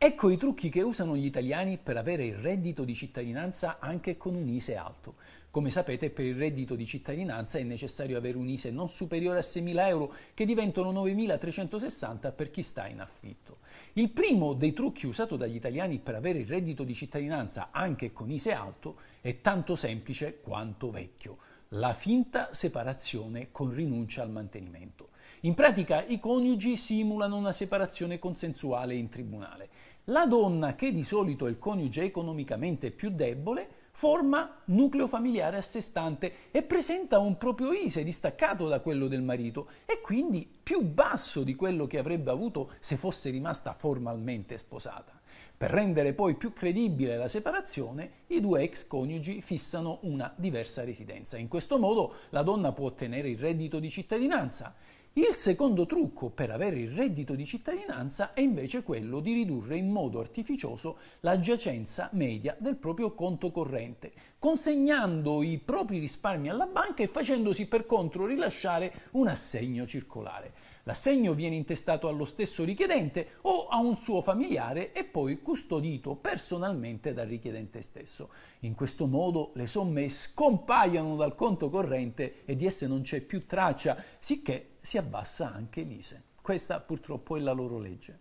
Ecco i trucchi che usano gli italiani per avere il reddito di cittadinanza anche con un ISE alto. Come sapete per il reddito di cittadinanza è necessario avere un ISE non superiore a 6.000 euro che diventano 9.360 per chi sta in affitto. Il primo dei trucchi usato dagli italiani per avere il reddito di cittadinanza anche con ISE alto è tanto semplice quanto vecchio, la finta separazione con rinuncia al mantenimento. In pratica i coniugi simulano una separazione consensuale in tribunale la donna, che di solito è il coniuge economicamente più debole, forma nucleo familiare a sé stante e presenta un proprio ISE distaccato da quello del marito e quindi più basso di quello che avrebbe avuto se fosse rimasta formalmente sposata. Per rendere poi più credibile la separazione, i due ex coniugi fissano una diversa residenza. In questo modo la donna può ottenere il reddito di cittadinanza il secondo trucco per avere il reddito di cittadinanza è invece quello di ridurre in modo artificioso la giacenza media del proprio conto corrente, consegnando i propri risparmi alla banca e facendosi per contro rilasciare un assegno circolare. L'assegno viene intestato allo stesso richiedente o a un suo familiare e poi custodito personalmente dal richiedente stesso. In questo modo le somme scompaiono dal conto corrente e di esse non c'è più traccia, sicché si abbassa anche l'ISE. Questa purtroppo è la loro legge.